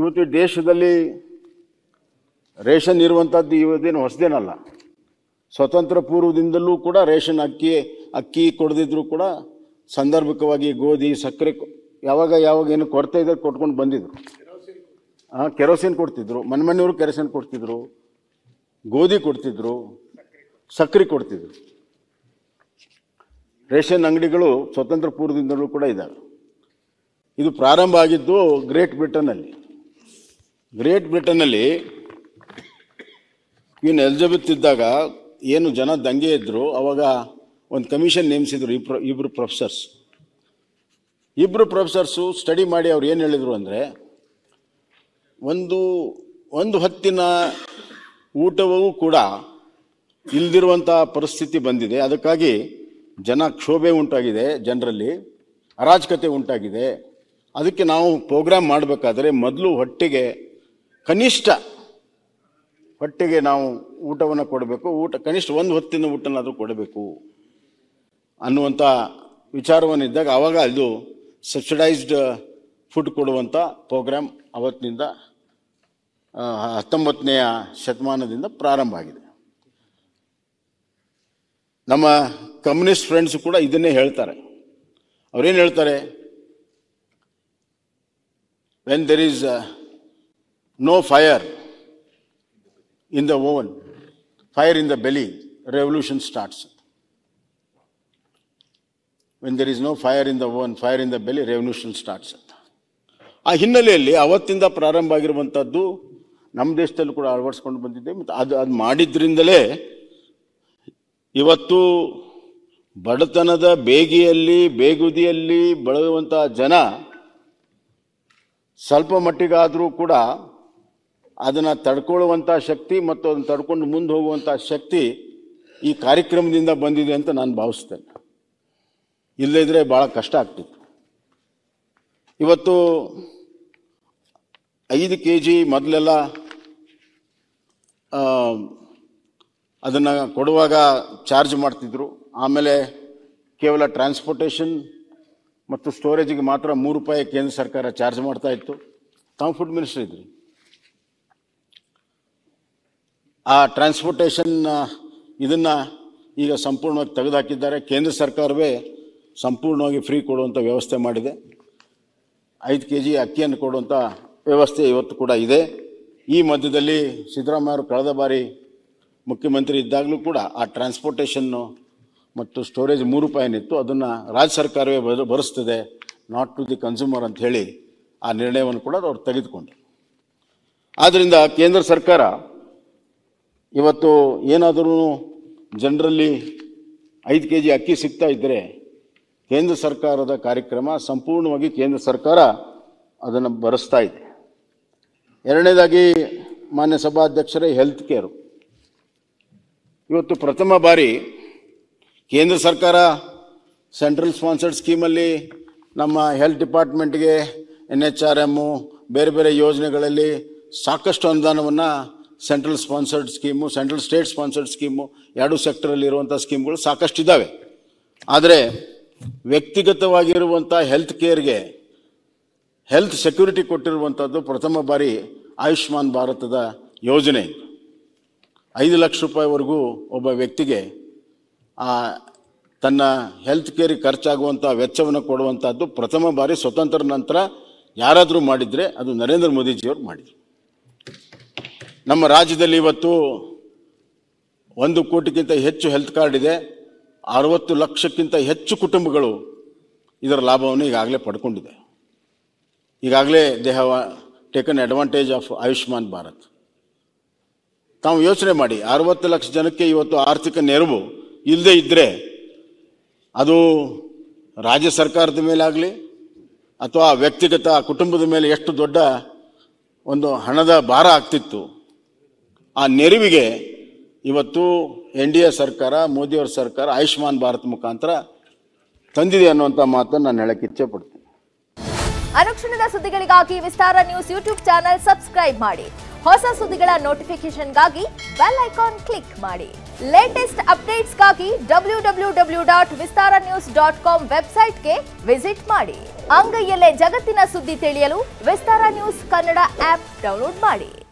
ಇವತ್ತು ದೇಶದಲ್ಲಿ ರೇಷನ್ ಇರುವಂಥದ್ದು ಇವತ್ತೇನು ಹೊಸದೇನಲ್ಲ ಸ್ವತಂತ್ರ ಪೂರ್ವದಿಂದಲೂ ಕೂಡ ರೇಷನ್ ಅಕ್ಕಿ ಅಕ್ಕಿ ಕೊಡದಿದ್ರೂ ಕೂಡ ಸಂದರ್ಭಿಕವಾಗಿ ಗೋಧಿ ಸಕ್ಕರೆ ಯಾವಾಗ ಯಾವಾಗ ಏನು ಕೊರತೆ ಇದ್ದಾರೆ ಕೊಟ್ಕೊಂಡು ಬಂದಿದ್ರು ಹಾಂ ಕೆರೋಸಿನ್ ಕೊಡ್ತಿದ್ರು ಮನೆ ಮನೆಯವರು ಕೆರೋಸಿನ್ ಕೊಡ್ತಿದ್ರು ಗೋಧಿ ಕೊಡ್ತಿದ್ರು ಸಕ್ಕರೆ ಕೊಡ್ತಿದ್ರು ರೇಷನ್ ಅಂಗಡಿಗಳು ಸ್ವತಂತ್ರ ಪೂರ್ವದಿಂದಲೂ ಕೂಡ ಇದ್ದಾವೆ ಇದು ಪ್ರಾರಂಭ ಆಗಿದ್ದು ಗ್ರೇಟ್ ಬ್ರಿಟನ್ನಲ್ಲಿ ಗ್ರೇಟ್ ಬ್ರಿಟನ್ನಲ್ಲಿ ಕ್ವೀನ್ ಎಲಿಜಬೆತ್ ಇದ್ದಾಗ ಏನು ಜನ ದಂಗೆ ಇದ್ದರು ಅವಾಗ ಒಂದು ಕಮಿಷನ್ ನೇಮಿಸಿದ್ರು ಇಬ್ರು ಇಬ್ಬರು ಪ್ರೊಫೆಸರ್ಸ್ ಇಬ್ಬರು ಪ್ರೊಫೆಸರ್ಸು ಸ್ಟಡಿ ಮಾಡಿ ಅವ್ರು ಏನು ಹೇಳಿದರು ಅಂದರೆ ಒಂದು ಒಂದು ಹತ್ತಿನ ಊಟವೂ ಕೂಡ ಇಲ್ದಿರುವಂಥ ಪರಿಸ್ಥಿತಿ ಬಂದಿದೆ ಅದಕ್ಕಾಗಿ ಜನ ಕ್ಷೋಭೆ ಉಂಟಾಗಿದೆ ಜನರಲ್ಲಿ ಅರಾಜಕತೆ ಉಂಟಾಗಿದೆ ಅದಕ್ಕೆ ನಾವು ಪ್ರೋಗ್ರಾಮ್ ಮಾಡಬೇಕಾದ್ರೆ ಮೊದಲು ಹೊಟ್ಟೆಗೆ ಕನಿಷ್ಠ ಹೊಟ್ಟೆಗೆ ನಾವು ಊಟವನ್ನು ಕೊಡಬೇಕು ಊಟ ಕನಿಷ್ಠ ಒಂದು ಹೊತ್ತಿನ ಊಟನಾದರೂ ಕೊಡಬೇಕು ಅನ್ನುವಂಥ ವಿಚಾರವನ್ನು ಇದ್ದಾಗ ಆವಾಗ ಅದು ಸಬ್ಸಿಡೈಸ್ಡ್ ಫುಡ್ ಕೊಡುವಂಥ ಪ್ರೋಗ್ರಾಮ್ ಅವತ್ತಿನಿಂದ ಹತ್ತೊಂಬತ್ತನೆಯ ಶತಮಾನದಿಂದ ಪ್ರಾರಂಭ ಆಗಿದೆ ನಮ್ಮ ಕಮ್ಯುನಿಸ್ಟ್ ಫ್ರೆಂಡ್ಸ್ ಕೂಡ ಇದನ್ನೇ ಹೇಳ್ತಾರೆ ಅವರೇನು ಹೇಳ್ತಾರೆ when there is no fire in the oven, fire in the belly, revolution starts. When there is no fire in the oven, fire in the belly, revolution starts. ಆ ಹಿನ್ನೆಲೆಯಲ್ಲಿ ಅವತ್ತಿಂದ vantaddu, ಆಗಿರುವಂಥದ್ದು ನಮ್ಮ ದೇಶದಲ್ಲೂ ಕೂಡ ಅಳವಡಿಸ್ಕೊಂಡು ಬಂದಿದ್ದೆ ಮತ್ತು ಅದು ಅದು ಮಾಡಿದ್ರಿಂದಲೇ ಇವತ್ತು ಬಡತನದ ಬೇಗಿಯಲ್ಲಿ ಬೇಗುದಿಯಲ್ಲಿ ಬಳಗುವಂಥ ಜನ ಸ್ವಲ್ಪ ಮಟ್ಟಿಗಾದರೂ ಕೂಡ ಅದನ್ನು ತಡ್ಕೊಳ್ಳುವಂಥ ಶಕ್ತಿ ಮತ್ತು ಅದನ್ನು ತಡ್ಕೊಂಡು ಮುಂದೆ ಹೋಗುವಂಥ ಶಕ್ತಿ ಈ ಕಾರ್ಯಕ್ರಮದಿಂದ ಬಂದಿದೆ ಅಂತ ನಾನು ಭಾವಿಸ್ತೇನೆ ಇಲ್ಲದಿದ್ದರೆ ಭಾಳ ಕಷ್ಟ ಆಗ್ತಿತ್ತು ಇವತ್ತು ಐದು ಕೆ ಜಿ ಮೊದಲೆಲ್ಲ ಅದನ್ನು ಕೊಡುವಾಗ ಚಾರ್ಜ್ ಮಾಡ್ತಿದ್ರು ಆಮೇಲೆ ಕೇವಲ ಟ್ರಾನ್ಸ್ಪೋರ್ಟೇಷನ್ ಮತ್ತು ಸ್ಟೋರೇಜಿಗೆ ಮಾತ್ರ ಮೂರು ರೂಪಾಯಿ ಕೇಂದ್ರ ಸರ್ಕಾರ ಚಾರ್ಜ್ ಮಾಡ್ತಾ ಇತ್ತು ತಾವು ಫುಡ್ ಮಿನಿಸ್ಟರ್ ಇದ್ರಿ ಆ ಟ್ರಾನ್ಸ್ಪೋರ್ಟೇಷನ್ ಇದನ್ನು ಈಗ ಸಂಪೂರ್ಣವಾಗಿ ತೆಗೆದುಹಾಕಿದ್ದಾರೆ ಕೇಂದ್ರ ಸರ್ಕಾರವೇ ಸಂಪೂರ್ಣವಾಗಿ ಫ್ರೀ ಕೊಡುವಂಥ ವ್ಯವಸ್ಥೆ ಮಾಡಿದೆ ಐದು ಕೆ ಜಿ ಅಕ್ಕಿಯನ್ನು ಕೊಡುವಂಥ ವ್ಯವಸ್ಥೆ ಇವತ್ತು ಕೂಡ ಇದೆ ಈ ಮಧ್ಯದಲ್ಲಿ ಸಿದ್ದರಾಮಯ್ಯವರು ಕಳೆದ ಬಾರಿ ಮುಖ್ಯಮಂತ್ರಿ ಇದ್ದಾಗಲೂ ಕೂಡ ಆ ಟ್ರಾನ್ಸ್ಪೋರ್ಟೇಷನ್ನು ಮತ್ತು ಸ್ಟೋರೇಜ್ ಮೂರು ರೂಪಾಯಿ ಏನಿತ್ತು ಅದನ್ನು ರಾಜ್ಯ ಸರ್ಕಾರವೇ ಬದ ಬರೆಸ್ತದೆ ನಾಟ್ ಟು ದಿ ಕನ್ಸೂಮರ್ ಅಂತ ಹೇಳಿ ಆ ನಿರ್ಣಯವನ್ನು ಕೂಡ ಅವ್ರು ತೆಗೆದುಕೊಂಡರು ಆದ್ದರಿಂದ ಕೇಂದ್ರ ಸರ್ಕಾರ ಇವತ್ತು ಏನಾದರೂ ಜನರಲ್ಲಿ ಐದು ಕೆ ಜಿ ಅಕ್ಕಿ ಸಿಗ್ತಾ ಇದ್ದರೆ ಕೇಂದ್ರ ಸರ್ಕಾರದ ಕಾರ್ಯಕ್ರಮ ಸಂಪೂರ್ಣವಾಗಿ ಕೇಂದ್ರ ಸರ್ಕಾರ ಅದನ್ನು ಬರೆಸ್ತಾ ಇದೆ ಎರಡನೇದಾಗಿ ಮಾನ್ಯ ಸಭಾಧ್ಯಕ್ಷರೇ ಹೆಲ್ತ್ ಕೇರು ಇವತ್ತು ಪ್ರಥಮ ಬಾರಿ ಕೇಂದ್ರ ಸರ್ಕಾರ ಸೆಂಟ್ರಲ್ ಸ್ಪಾನ್ಸರ್ಡ್ ಸ್ಕೀಮಲ್ಲಿ ನಮ್ಮ ಹೆಲ್ತ್ ಡಿಪಾರ್ಟ್ಮೆಂಟ್ಗೆ ಎನ್ ಎಚ್ ಆರ್ ಎಮ್ಮು ಬೇರೆ ಬೇರೆ ಯೋಜನೆಗಳಲ್ಲಿ ಸಾಕಷ್ಟು ಅನುದಾನವನ್ನು central sponsored scheme central state sponsored scheme ಎರಡು ಸೆಕ್ಟರಲ್ಲಿ ಇರುವಂಥ ಸ್ಕೀಮ್ಗಳು ಇದ್ದಾವೆ ಆದರೆ ವ್ಯಕ್ತಿಗತವಾಗಿರುವಂಥ ಹೆಲ್ತ್ ಕೇರ್ಗೆ ಹೆಲ್ತ್ ಸೆಕ್ಯೂರಿಟಿ ಕೊಟ್ಟಿರುವಂಥದ್ದು ಪ್ರಥಮ ಬಾರಿ ಆಯುಷ್ಮಾನ್ ಭಾರತದ ಯೋಜನೆ ಐದು ಲಕ್ಷ ರೂಪಾಯಿವರೆಗೂ ಒಬ್ಬ ವ್ಯಕ್ತಿಗೆ ಆ ತನ್ನ ಹೆಲ್ತ್ ಕೇರಿಗೆ ಖರ್ಚಾಗುವಂಥ ವೆಚ್ಚವನ್ನು ಕೊಡುವಂಥದ್ದು ಪ್ರಥಮ ಬಾರಿ ಸ್ವತಂತ್ರ ನಂತರ ಯಾರಾದರೂ ಮಾಡಿದರೆ ಅದು ನರೇಂದ್ರ ಮೋದಿಜಿಯವರು ಮಾಡಿದರು ನಮ್ಮ ರಾಜ್ಯದಲ್ಲಿ ಇವತ್ತು ಒಂದು ಕೋಟಿಗಿಂತ ಹೆಚ್ಚು ಹೆಲ್ತ್ ಕಾರ್ಡ್ ಇದೆ ಅರವತ್ತು ಲಕ್ಷಕ್ಕಿಂತ ಹೆಚ್ಚು ಕುಟುಂಬಗಳು ಇದರ ಲಾಭವನ್ನು ಈಗಾಗಲೇ ಪಡ್ಕೊಂಡಿದೆ ಈಗಾಗಲೇ they have taken advantage of Ayushman Bharat ತಾವು ಯೋಚನೆ ಮಾಡಿ ಅರವತ್ತು ಲಕ್ಷ ಜನಕ್ಕೆ ಇವತ್ತು ಆರ್ಥಿಕ ನೆರವು ಇಲ್ಲದೆ ಇದ್ದರೆ ಅದು ರಾಜ್ಯ ಸರ್ಕಾರದ ಮೇಲಾಗಲಿ ಅಥವಾ ವ್ಯಕ್ತಿಗತ ಕುಟುಂಬದ ಮೇಲೆ ಎಷ್ಟು ದೊಡ್ಡ ಒಂದು ಹಣದ ಭಾರ ಆಗ್ತಿತ್ತು ಆ ನೆರವಿಗೆ ಇವತ್ತು ಎನ್ ಡಿ ಎ ಸರ್ಕಾರ ಮೋದಿಯವ್ರ ಸರ್ಕಾರ ಆಯುಷ್ಮಾನ್ ಭಾರತ್ ಮುಖಾಂತರ ತಂದಿದೆ ಅನ್ನುವಂಥ ಮಾತನ್ನು ನಾನು ಹೇಳಕ್ಕೆ ಇಚ್ಛೆ ಪಡ್ತೀನಿ ಅನುಕ್ಷಣದ ಸುದ್ದಿಗಳಿಗಾಗಿ Vistara news YouTube channel subscribe ಮಾಡಿ ಹೊಸ ಸುದ್ದಿಗಳ ನೋಟಿಫಿಕೇಶನ್ಗಾಗಿ ಬೆಲ್ ಐಕಾನ್ ಕ್ಲಿಕ್ ಮಾಡಿ ಲೇಟೆಸ್ಟ್ ಅಪ್ಡೇಟ್ಸ್ಗಾಗಿ W W W dot Vistara news dot com ವೆಬ್ಸೈಟ್ಗೆ ವಿಸಿಟ್ ಮಾಡಿ ಅಂಗೈಯಲ್ಲೇ ಜಗತ್ತಿನ ಸುದ್ದಿ ತಿಳಿಯಲು Vistara news Kannada app download ಮಾಡಿ